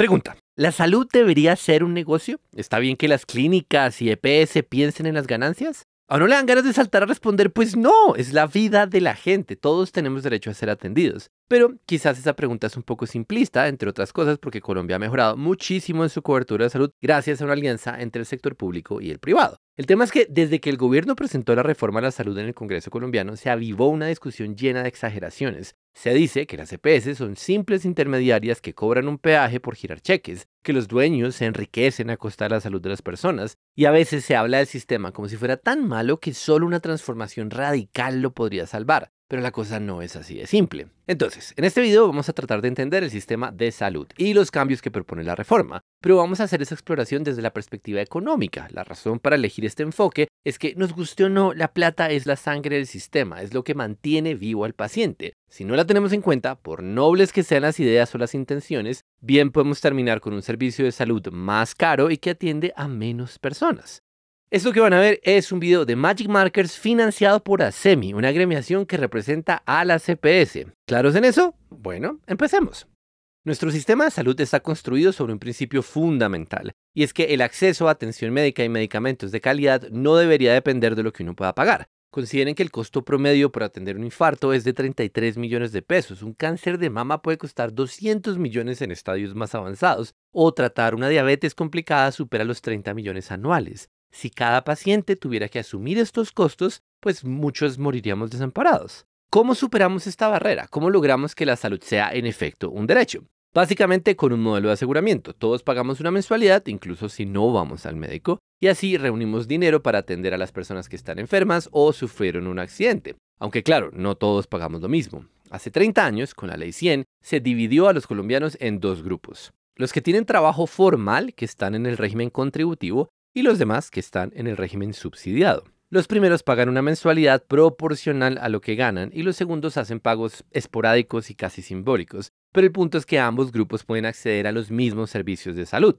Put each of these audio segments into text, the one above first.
Pregunta. ¿La salud debería ser un negocio? ¿Está bien que las clínicas y EPS piensen en las ganancias? ¿O no le dan ganas de saltar a responder? Pues no, es la vida de la gente. Todos tenemos derecho a ser atendidos. Pero quizás esa pregunta es un poco simplista, entre otras cosas, porque Colombia ha mejorado muchísimo en su cobertura de salud gracias a una alianza entre el sector público y el privado. El tema es que desde que el gobierno presentó la reforma a la salud en el Congreso colombiano, se avivó una discusión llena de exageraciones. Se dice que las EPS son simples intermediarias que cobran un peaje por girar cheques, que los dueños se enriquecen a costa de la salud de las personas, y a veces se habla del sistema como si fuera tan malo que solo una transformación radical lo podría salvar. Pero la cosa no es así de simple. Entonces, en este video vamos a tratar de entender el sistema de salud y los cambios que propone la reforma, pero vamos a hacer esa exploración desde la perspectiva económica. La razón para elegir este enfoque es que, nos guste o no, la plata es la sangre del sistema, es lo que mantiene vivo al paciente. Si no la tenemos en cuenta, por nobles que sean las ideas o las intenciones, bien podemos terminar con un servicio de salud más caro y que atiende a menos personas. Esto que van a ver es un video de Magic Markers financiado por ASEMI, una agremiación que representa a la CPS. ¿Claros en eso? Bueno, empecemos. Nuestro sistema de salud está construido sobre un principio fundamental, y es que el acceso a atención médica y medicamentos de calidad no debería depender de lo que uno pueda pagar. Consideren que el costo promedio por atender un infarto es de 33 millones de pesos. Un cáncer de mama puede costar 200 millones en estadios más avanzados, o tratar una diabetes complicada supera los 30 millones anuales. Si cada paciente tuviera que asumir estos costos, pues muchos moriríamos desamparados. ¿Cómo superamos esta barrera? ¿Cómo logramos que la salud sea en efecto un derecho? Básicamente con un modelo de aseguramiento. Todos pagamos una mensualidad, incluso si no vamos al médico, y así reunimos dinero para atender a las personas que están enfermas o sufrieron un accidente. Aunque claro, no todos pagamos lo mismo. Hace 30 años, con la ley 100, se dividió a los colombianos en dos grupos. Los que tienen trabajo formal, que están en el régimen contributivo, y los demás que están en el régimen subsidiado. Los primeros pagan una mensualidad proporcional a lo que ganan y los segundos hacen pagos esporádicos y casi simbólicos, pero el punto es que ambos grupos pueden acceder a los mismos servicios de salud.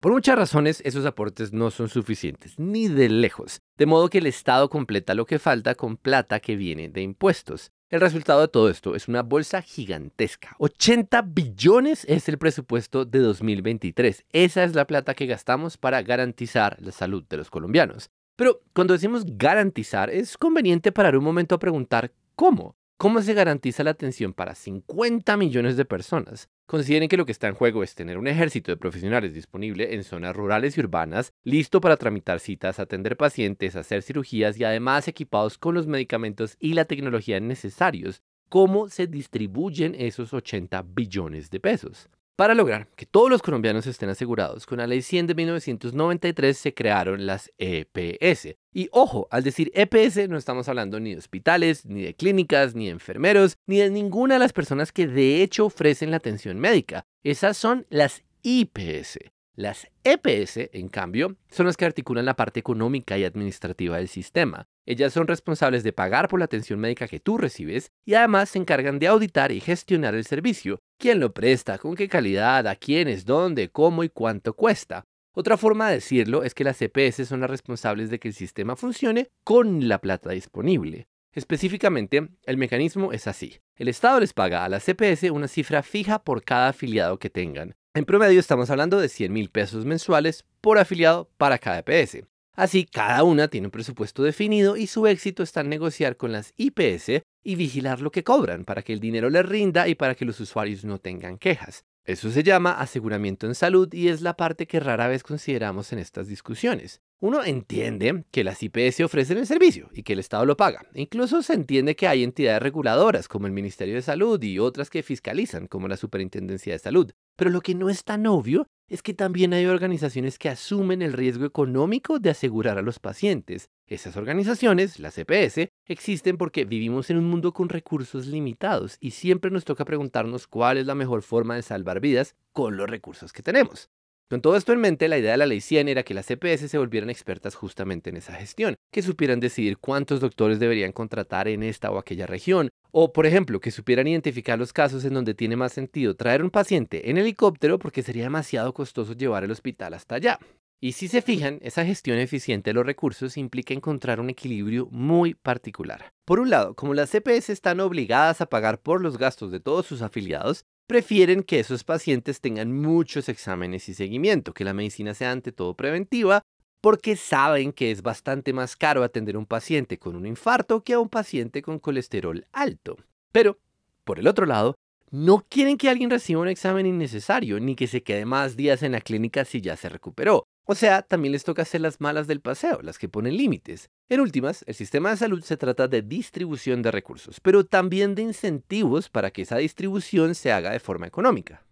Por muchas razones, esos aportes no son suficientes, ni de lejos, de modo que el Estado completa lo que falta con plata que viene de impuestos. El resultado de todo esto es una bolsa gigantesca. 80 billones es el presupuesto de 2023. Esa es la plata que gastamos para garantizar la salud de los colombianos. Pero cuando decimos garantizar, es conveniente parar un momento a preguntar cómo. ¿Cómo se garantiza la atención para 50 millones de personas? Consideren que lo que está en juego es tener un ejército de profesionales disponible en zonas rurales y urbanas, listo para tramitar citas, atender pacientes, hacer cirugías y además equipados con los medicamentos y la tecnología necesarios. ¿Cómo se distribuyen esos 80 billones de pesos? Para lograr que todos los colombianos estén asegurados, con la Ley 100 de 1993 se crearon las EPS. Y ojo, al decir EPS no estamos hablando ni de hospitales, ni de clínicas, ni de enfermeros, ni de ninguna de las personas que de hecho ofrecen la atención médica. Esas son las IPS. Las EPS, en cambio, son las que articulan la parte económica y administrativa del sistema. Ellas son responsables de pagar por la atención médica que tú recibes y además se encargan de auditar y gestionar el servicio, quién lo presta, con qué calidad, a quiénes, dónde, cómo y cuánto cuesta. Otra forma de decirlo es que las EPS son las responsables de que el sistema funcione con la plata disponible. Específicamente, el mecanismo es así. El Estado les paga a las EPS una cifra fija por cada afiliado que tengan. En promedio estamos hablando de 100 mil pesos mensuales por afiliado para cada EPS. Así, cada una tiene un presupuesto definido y su éxito está en negociar con las IPS y vigilar lo que cobran para que el dinero les rinda y para que los usuarios no tengan quejas. Eso se llama aseguramiento en salud y es la parte que rara vez consideramos en estas discusiones. Uno entiende que las IPS ofrecen el servicio y que el Estado lo paga. Incluso se entiende que hay entidades reguladoras como el Ministerio de Salud y otras que fiscalizan como la Superintendencia de Salud. Pero lo que no es tan obvio es que también hay organizaciones que asumen el riesgo económico de asegurar a los pacientes. Esas organizaciones, las EPS, existen porque vivimos en un mundo con recursos limitados y siempre nos toca preguntarnos cuál es la mejor forma de salvar vidas con los recursos que tenemos. Con todo esto en mente, la idea de la ley 100 era que las CPS e se volvieran expertas justamente en esa gestión, que supieran decidir cuántos doctores deberían contratar en esta o aquella región, o por ejemplo, que supieran identificar los casos en donde tiene más sentido traer un paciente en helicóptero porque sería demasiado costoso llevar el hospital hasta allá. Y si se fijan, esa gestión eficiente de los recursos implica encontrar un equilibrio muy particular. Por un lado, como las CPS e están obligadas a pagar por los gastos de todos sus afiliados, prefieren que esos pacientes tengan muchos exámenes y seguimiento, que la medicina sea ante todo preventiva, porque saben que es bastante más caro atender a un paciente con un infarto que a un paciente con colesterol alto. Pero, por el otro lado, no quieren que alguien reciba un examen innecesario, ni que se quede más días en la clínica si ya se recuperó. O sea, también les toca hacer las malas del paseo, las que ponen límites. En últimas, el sistema de salud se trata de distribución de recursos, pero también de incentivos para que esa distribución se haga de forma económica.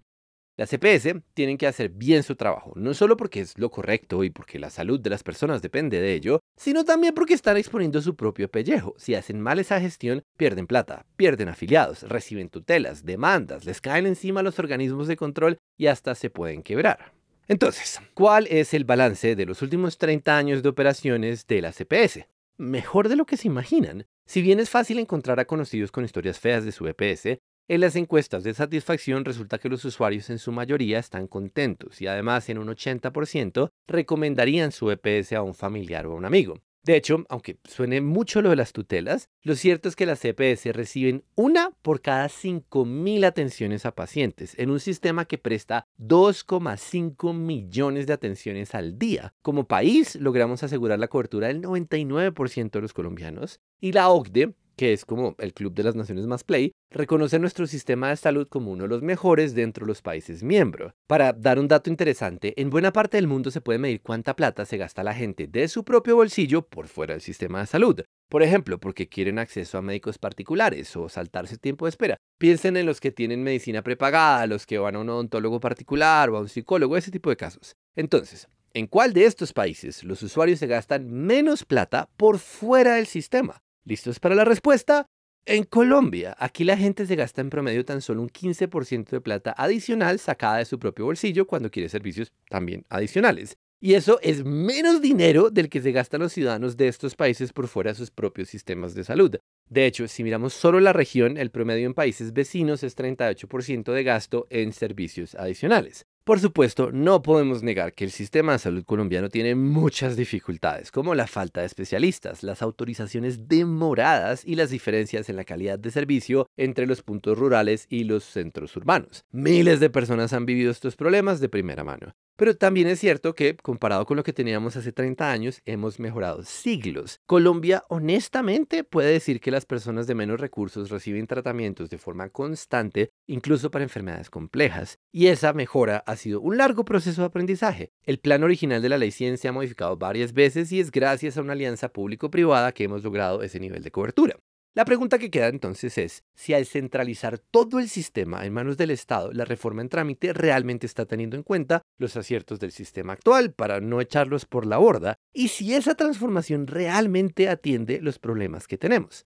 Las EPS tienen que hacer bien su trabajo, no solo porque es lo correcto y porque la salud de las personas depende de ello, sino también porque están exponiendo su propio pellejo. Si hacen mal esa gestión, pierden plata, pierden afiliados, reciben tutelas, demandas, les caen encima los organismos de control y hasta se pueden quebrar. Entonces, ¿cuál es el balance de los últimos 30 años de operaciones de la CPS? Mejor de lo que se imaginan. Si bien es fácil encontrar a conocidos con historias feas de su EPS, en las encuestas de satisfacción resulta que los usuarios en su mayoría están contentos y además en un 80% recomendarían su EPS a un familiar o a un amigo. De hecho, aunque suene mucho lo de las tutelas, lo cierto es que las CPS reciben una por cada 5.000 atenciones a pacientes, en un sistema que presta 2,5 millones de atenciones al día. Como país, logramos asegurar la cobertura del 99% de los colombianos y la OCDE que es como el club de las naciones más play, reconoce nuestro sistema de salud como uno de los mejores dentro de los países miembros. Para dar un dato interesante, en buena parte del mundo se puede medir cuánta plata se gasta la gente de su propio bolsillo por fuera del sistema de salud. Por ejemplo, porque quieren acceso a médicos particulares o saltarse tiempo de espera. Piensen en los que tienen medicina prepagada, los que van a un odontólogo particular o a un psicólogo, ese tipo de casos. Entonces, ¿en cuál de estos países los usuarios se gastan menos plata por fuera del sistema? ¿Listos para la respuesta? En Colombia, aquí la gente se gasta en promedio tan solo un 15% de plata adicional sacada de su propio bolsillo cuando quiere servicios también adicionales. Y eso es menos dinero del que se gastan los ciudadanos de estos países por fuera de sus propios sistemas de salud. De hecho, si miramos solo la región, el promedio en países vecinos es 38% de gasto en servicios adicionales. Por supuesto, no podemos negar que el sistema de salud colombiano tiene muchas dificultades, como la falta de especialistas, las autorizaciones demoradas y las diferencias en la calidad de servicio entre los puntos rurales y los centros urbanos. Miles de personas han vivido estos problemas de primera mano. Pero también es cierto que, comparado con lo que teníamos hace 30 años, hemos mejorado siglos. Colombia, honestamente, puede decir que las personas de menos recursos reciben tratamientos de forma constante, incluso para enfermedades complejas. Y esa mejora ha sido un largo proceso de aprendizaje. El plan original de la ley ciencia se ha modificado varias veces y es gracias a una alianza público-privada que hemos logrado ese nivel de cobertura. La pregunta que queda entonces es si al centralizar todo el sistema en manos del Estado, la reforma en trámite realmente está teniendo en cuenta los aciertos del sistema actual para no echarlos por la borda y si esa transformación realmente atiende los problemas que tenemos.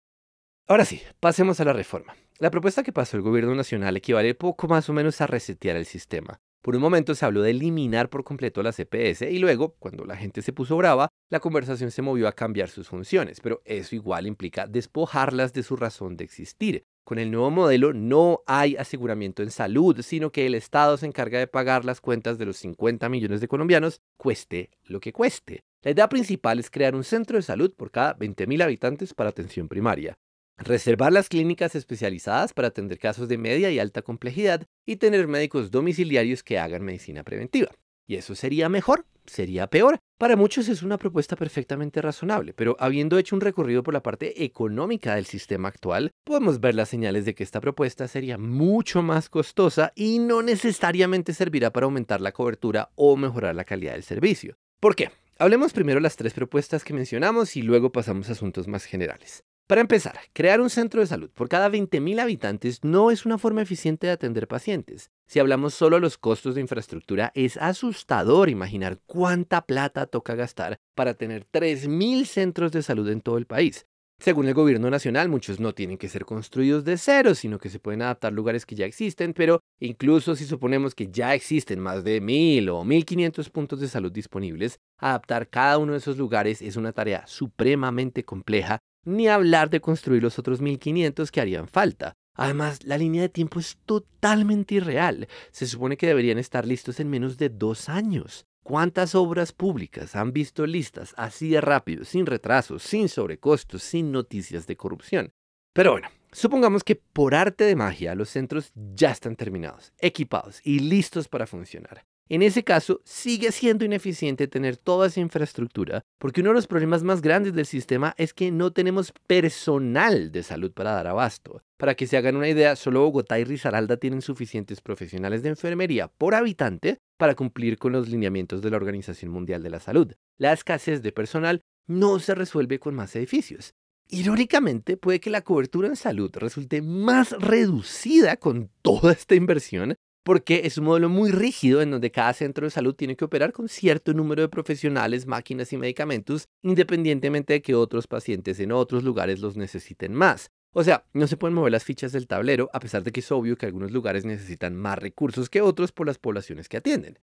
Ahora sí, pasemos a la reforma. La propuesta que pasó el gobierno nacional equivale poco más o menos a resetear el sistema. Por un momento se habló de eliminar por completo la CPS y luego, cuando la gente se puso brava, la conversación se movió a cambiar sus funciones, pero eso igual implica despojarlas de su razón de existir. Con el nuevo modelo no hay aseguramiento en salud, sino que el Estado se encarga de pagar las cuentas de los 50 millones de colombianos, cueste lo que cueste. La idea principal es crear un centro de salud por cada 20.000 habitantes para atención primaria reservar las clínicas especializadas para atender casos de media y alta complejidad y tener médicos domiciliarios que hagan medicina preventiva. Y eso sería mejor, sería peor. Para muchos es una propuesta perfectamente razonable, pero habiendo hecho un recorrido por la parte económica del sistema actual, podemos ver las señales de que esta propuesta sería mucho más costosa y no necesariamente servirá para aumentar la cobertura o mejorar la calidad del servicio. ¿Por qué? Hablemos primero las tres propuestas que mencionamos y luego pasamos a asuntos más generales. Para empezar, crear un centro de salud por cada 20.000 habitantes no es una forma eficiente de atender pacientes. Si hablamos solo de los costos de infraestructura, es asustador imaginar cuánta plata toca gastar para tener 3.000 centros de salud en todo el país. Según el gobierno nacional, muchos no tienen que ser construidos de cero, sino que se pueden adaptar lugares que ya existen, pero incluso si suponemos que ya existen más de 1.000 o 1.500 puntos de salud disponibles, adaptar cada uno de esos lugares es una tarea supremamente compleja ni hablar de construir los otros 1500 que harían falta. Además, la línea de tiempo es totalmente irreal. Se supone que deberían estar listos en menos de dos años. ¿Cuántas obras públicas han visto listas así de rápido, sin retrasos, sin sobrecostos, sin noticias de corrupción? Pero bueno, supongamos que por arte de magia los centros ya están terminados, equipados y listos para funcionar. En ese caso, sigue siendo ineficiente tener toda esa infraestructura, porque uno de los problemas más grandes del sistema es que no tenemos personal de salud para dar abasto. Para que se hagan una idea, solo Bogotá y Risaralda tienen suficientes profesionales de enfermería por habitante para cumplir con los lineamientos de la Organización Mundial de la Salud. La escasez de personal no se resuelve con más edificios. Irónicamente, puede que la cobertura en salud resulte más reducida con toda esta inversión porque es un modelo muy rígido en donde cada centro de salud tiene que operar con cierto número de profesionales, máquinas y medicamentos, independientemente de que otros pacientes en otros lugares los necesiten más. O sea, no se pueden mover las fichas del tablero, a pesar de que es obvio que algunos lugares necesitan más recursos que otros por las poblaciones que atienden.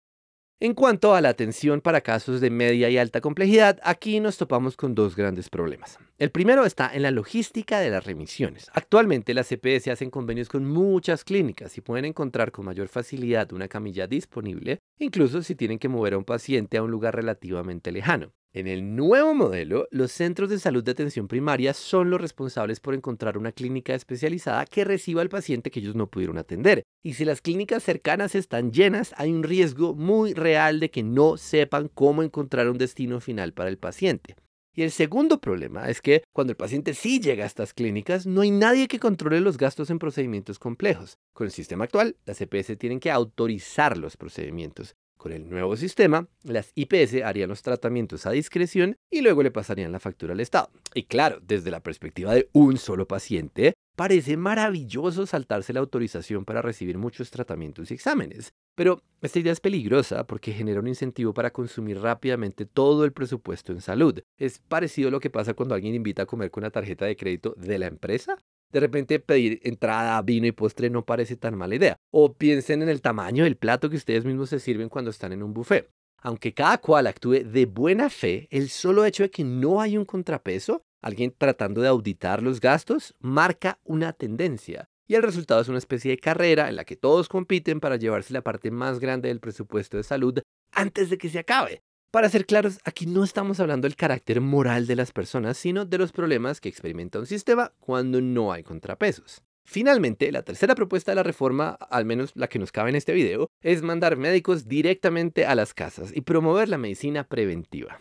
En cuanto a la atención para casos de media y alta complejidad, aquí nos topamos con dos grandes problemas. El primero está en la logística de las remisiones. Actualmente las CPS hacen convenios con muchas clínicas y pueden encontrar con mayor facilidad una camilla disponible, incluso si tienen que mover a un paciente a un lugar relativamente lejano. En el nuevo modelo, los centros de salud de atención primaria son los responsables por encontrar una clínica especializada que reciba al paciente que ellos no pudieron atender. Y si las clínicas cercanas están llenas, hay un riesgo muy real de que no sepan cómo encontrar un destino final para el paciente. Y el segundo problema es que cuando el paciente sí llega a estas clínicas, no hay nadie que controle los gastos en procedimientos complejos. Con el sistema actual, las EPS tienen que autorizar los procedimientos. Con el nuevo sistema, las IPS harían los tratamientos a discreción y luego le pasarían la factura al Estado. Y claro, desde la perspectiva de un solo paciente, parece maravilloso saltarse la autorización para recibir muchos tratamientos y exámenes. Pero esta idea es peligrosa porque genera un incentivo para consumir rápidamente todo el presupuesto en salud. Es parecido a lo que pasa cuando alguien invita a comer con una tarjeta de crédito de la empresa de repente pedir entrada, vino y postre no parece tan mala idea. O piensen en el tamaño del plato que ustedes mismos se sirven cuando están en un buffet. Aunque cada cual actúe de buena fe, el solo hecho de que no hay un contrapeso, alguien tratando de auditar los gastos, marca una tendencia. Y el resultado es una especie de carrera en la que todos compiten para llevarse la parte más grande del presupuesto de salud antes de que se acabe. Para ser claros, aquí no estamos hablando del carácter moral de las personas, sino de los problemas que experimenta un sistema cuando no hay contrapesos. Finalmente, la tercera propuesta de la reforma, al menos la que nos cabe en este video, es mandar médicos directamente a las casas y promover la medicina preventiva.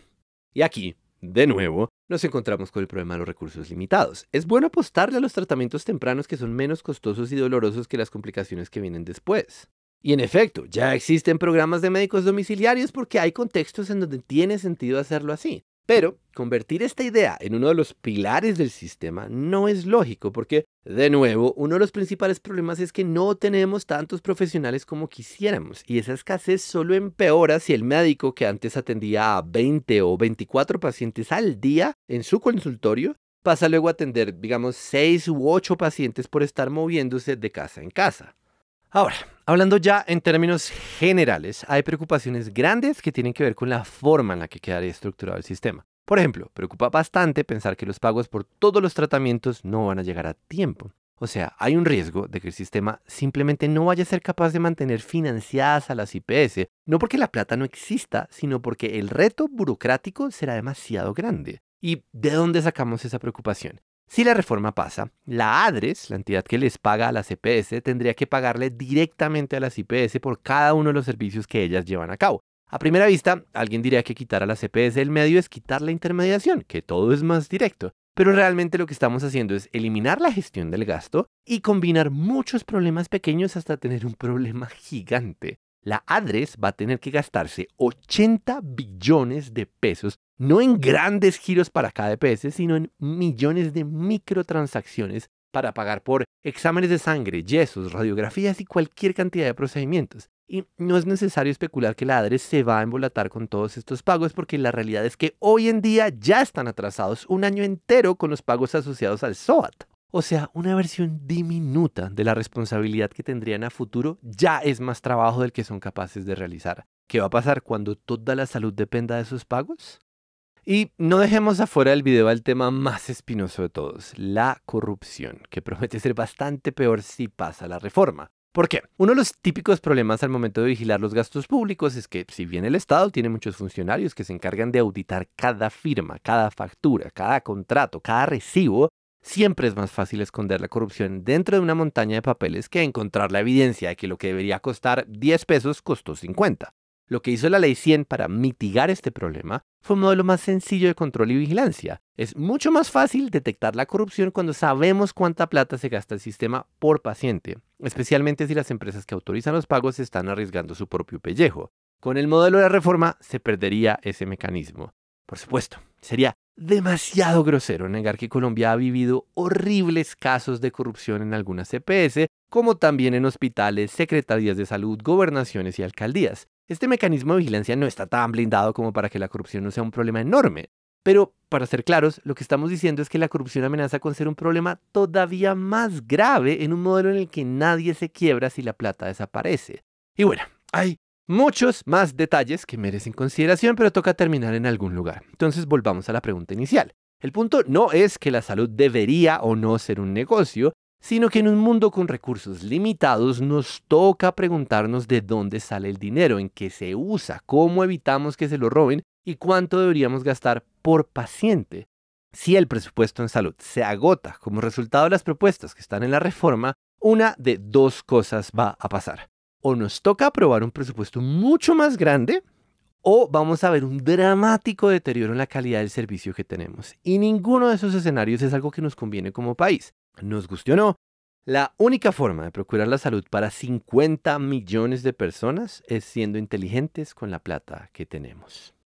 Y aquí, de nuevo, nos encontramos con el problema de los recursos limitados. Es bueno apostarle a los tratamientos tempranos que son menos costosos y dolorosos que las complicaciones que vienen después. Y en efecto, ya existen programas de médicos domiciliarios porque hay contextos en donde tiene sentido hacerlo así. Pero convertir esta idea en uno de los pilares del sistema no es lógico porque, de nuevo, uno de los principales problemas es que no tenemos tantos profesionales como quisiéramos y esa escasez solo empeora si el médico que antes atendía a 20 o 24 pacientes al día en su consultorio pasa luego a atender, digamos, 6 u 8 pacientes por estar moviéndose de casa en casa. Ahora, hablando ya en términos generales, hay preocupaciones grandes que tienen que ver con la forma en la que quedaría estructurado el sistema. Por ejemplo, preocupa bastante pensar que los pagos por todos los tratamientos no van a llegar a tiempo. O sea, hay un riesgo de que el sistema simplemente no vaya a ser capaz de mantener financiadas a las IPS, no porque la plata no exista, sino porque el reto burocrático será demasiado grande. ¿Y de dónde sacamos esa preocupación? Si la reforma pasa, la ADRES, la entidad que les paga a las CPS, e tendría que pagarle directamente a las IPS por cada uno de los servicios que ellas llevan a cabo. A primera vista, alguien diría que quitar a las CPS e el medio es quitar la intermediación, que todo es más directo. Pero realmente lo que estamos haciendo es eliminar la gestión del gasto y combinar muchos problemas pequeños hasta tener un problema gigante. La ADRES va a tener que gastarse 80 billones de pesos no en grandes giros para cada sino en millones de microtransacciones para pagar por exámenes de sangre, yesos, radiografías y cualquier cantidad de procedimientos. Y no es necesario especular que la ADRES se va a embolatar con todos estos pagos porque la realidad es que hoy en día ya están atrasados un año entero con los pagos asociados al SOAT. O sea, una versión diminuta de la responsabilidad que tendrían a futuro ya es más trabajo del que son capaces de realizar. ¿Qué va a pasar cuando toda la salud dependa de esos pagos? Y no dejemos afuera del video al tema más espinoso de todos, la corrupción, que promete ser bastante peor si pasa la reforma. ¿Por qué? Uno de los típicos problemas al momento de vigilar los gastos públicos es que si bien el Estado tiene muchos funcionarios que se encargan de auditar cada firma, cada factura, cada contrato, cada recibo, siempre es más fácil esconder la corrupción dentro de una montaña de papeles que encontrar la evidencia de que lo que debería costar 10 pesos costó 50. Lo que hizo la Ley 100 para mitigar este problema fue un modelo más sencillo de control y vigilancia. Es mucho más fácil detectar la corrupción cuando sabemos cuánta plata se gasta el sistema por paciente, especialmente si las empresas que autorizan los pagos están arriesgando su propio pellejo. Con el modelo de la reforma se perdería ese mecanismo. Por supuesto, sería demasiado grosero negar que Colombia ha vivido horribles casos de corrupción en algunas CPS, e como también en hospitales, secretarías de salud, gobernaciones y alcaldías. Este mecanismo de vigilancia no está tan blindado como para que la corrupción no sea un problema enorme. Pero, para ser claros, lo que estamos diciendo es que la corrupción amenaza con ser un problema todavía más grave en un modelo en el que nadie se quiebra si la plata desaparece. Y bueno, hay muchos más detalles que merecen consideración, pero toca terminar en algún lugar. Entonces volvamos a la pregunta inicial. El punto no es que la salud debería o no ser un negocio, sino que en un mundo con recursos limitados nos toca preguntarnos de dónde sale el dinero, en qué se usa, cómo evitamos que se lo roben y cuánto deberíamos gastar por paciente. Si el presupuesto en salud se agota como resultado de las propuestas que están en la reforma, una de dos cosas va a pasar. O nos toca aprobar un presupuesto mucho más grande, o vamos a ver un dramático deterioro en la calidad del servicio que tenemos. Y ninguno de esos escenarios es algo que nos conviene como país nos gustó o no, la única forma de procurar la salud para 50 millones de personas es siendo inteligentes con la plata que tenemos.